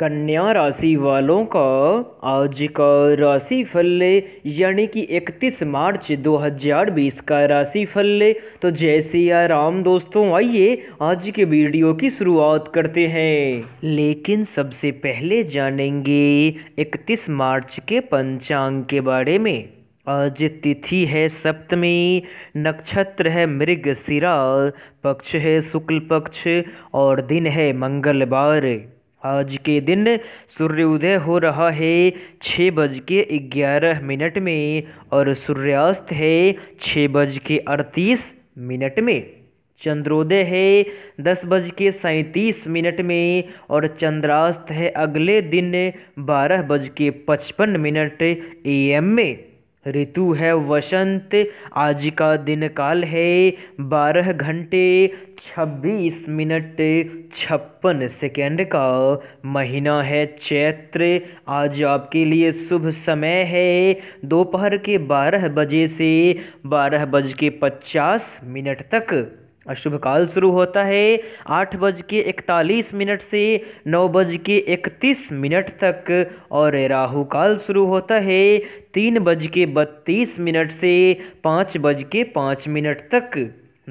कन्या राशि वालों का आज का राशि फल यानी कि 31 मार्च 2020 का राशि फल तो जय आराम दोस्तों आइए आज के वीडियो की शुरुआत करते हैं लेकिन सबसे पहले जानेंगे 31 मार्च के पंचांग के बारे में आज तिथि है सप्तमी नक्षत्र है मृगशिरा पक्ष है शुक्ल पक्ष और दिन है मंगलवार आज के दिन सूर्योदय हो रहा है छः बज के ग्यारह मिनट में और सूर्यास्त है छः बज के अड़तीस मिनट में चंद्रोदय है दस बज के सैंतीस मिनट में और चंद्रास्त है अगले दिन बारह बज के पचपन मिनट ए एम में ऋतु है वसंत आज का दिन काल है बारह घंटे छब्बीस मिनट छप्पन सेकेंड का महीना है चैत्र आज आपके लिए शुभ समय है दोपहर के बारह बजे से बारह बज के पचास मिनट तक अशुभ काल शुरू होता है आठ बज के इकतालीस मिनट से नौ बज के इकतीस मिनट तक और राहु काल शुरू होता है तीन बज के बत्तीस मिनट से पाँच बज के पाँच मिनट तक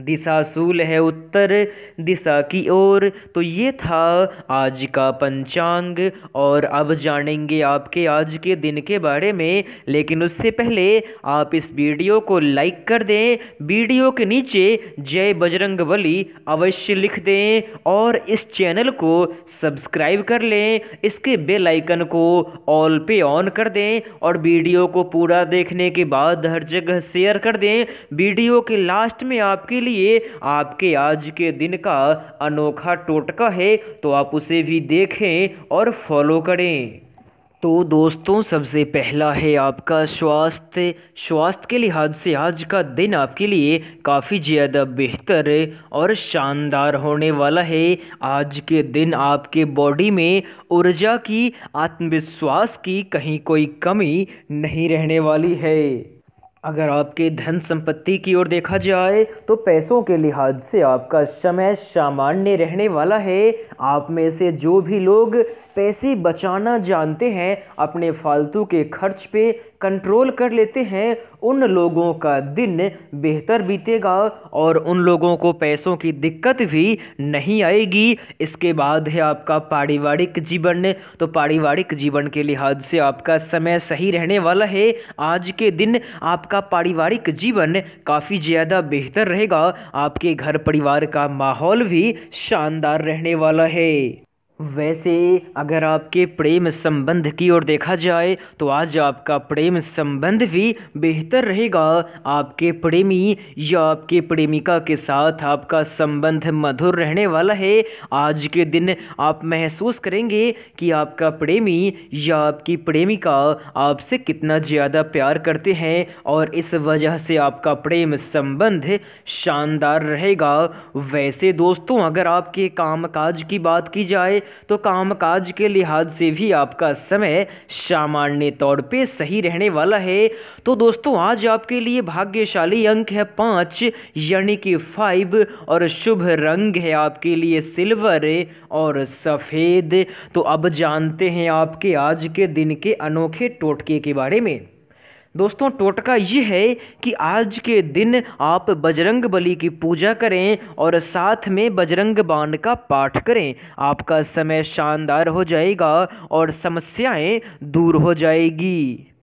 दिशा सूल है उत्तर दिशा की ओर तो ये था आज का पंचांग और अब जानेंगे आपके आज के दिन के बारे में लेकिन उससे पहले आप इस वीडियो को लाइक कर दें वीडियो के नीचे जय बजरंग बली अवश्य लिख दें और इस चैनल को सब्सक्राइब कर लें इसके बेल आइकन को ऑल पे ऑन कर दें और वीडियो को पूरा देखने के बाद हर जगह शेयर कर दें वीडियो के लास्ट में आपके लिए आपके आज के दिन का अनोखा टोटका है तो आप उसे भी देखें और फॉलो करें तो दोस्तों सबसे पहला है आपका स्वास्थ्य स्वास्थ्य के लिहाज से आज का दिन आपके लिए काफ़ी ज़्यादा बेहतर और शानदार होने वाला है आज के दिन आपके बॉडी में ऊर्जा की आत्मविश्वास की कहीं कोई कमी नहीं रहने वाली है अगर आपके धन संपत्ति की ओर देखा जाए तो पैसों के लिहाज से आपका समय सामान्य रहने वाला है आप में से जो भी लोग पैसे बचाना जानते हैं अपने फालतू के खर्च पे कंट्रोल कर लेते हैं उन लोगों का दिन बेहतर बीतेगा और उन लोगों को पैसों की दिक्कत भी नहीं आएगी इसके बाद है आपका पारिवारिक जीवन तो पारिवारिक जीवन के लिहाज से आपका समय सही रहने वाला है आज के दिन आपका पारिवारिक जीवन काफ़ी ज़्यादा बेहतर रहेगा आपके घर परिवार का माहौल भी शानदार रहने वाला है वैसे अगर आपके प्रेम संबंध की ओर देखा जाए तो आज आपका प्रेम संबंध भी बेहतर रहेगा आपके प्रेमी या आपके प्रेमिका के साथ आपका संबंध मधुर रहने वाला है आज के दिन आप महसूस करेंगे कि आपका प्रेमी या आपकी प्रेमिका आपसे कितना ज़्यादा प्यार करते हैं और इस वजह से आपका प्रेम संबंध शानदार रहेगा वैसे दोस्तों अगर आपके काम की बात की जाए तो कामकाज के लिहाज से भी आपका समय सामान्य तौर पे सही रहने वाला है तो दोस्तों आज आपके लिए भाग्यशाली अंक है पाँच यानी कि फाइव और शुभ रंग है आपके लिए सिल्वर और सफ़ेद तो अब जानते हैं आपके आज के दिन के अनोखे टोटके के बारे में दोस्तों टोटका ये है कि आज के दिन आप बजरंग बली की पूजा करें और साथ में बजरंग बाण का पाठ करें आपका समय शानदार हो जाएगा और समस्याएं दूर हो जाएगी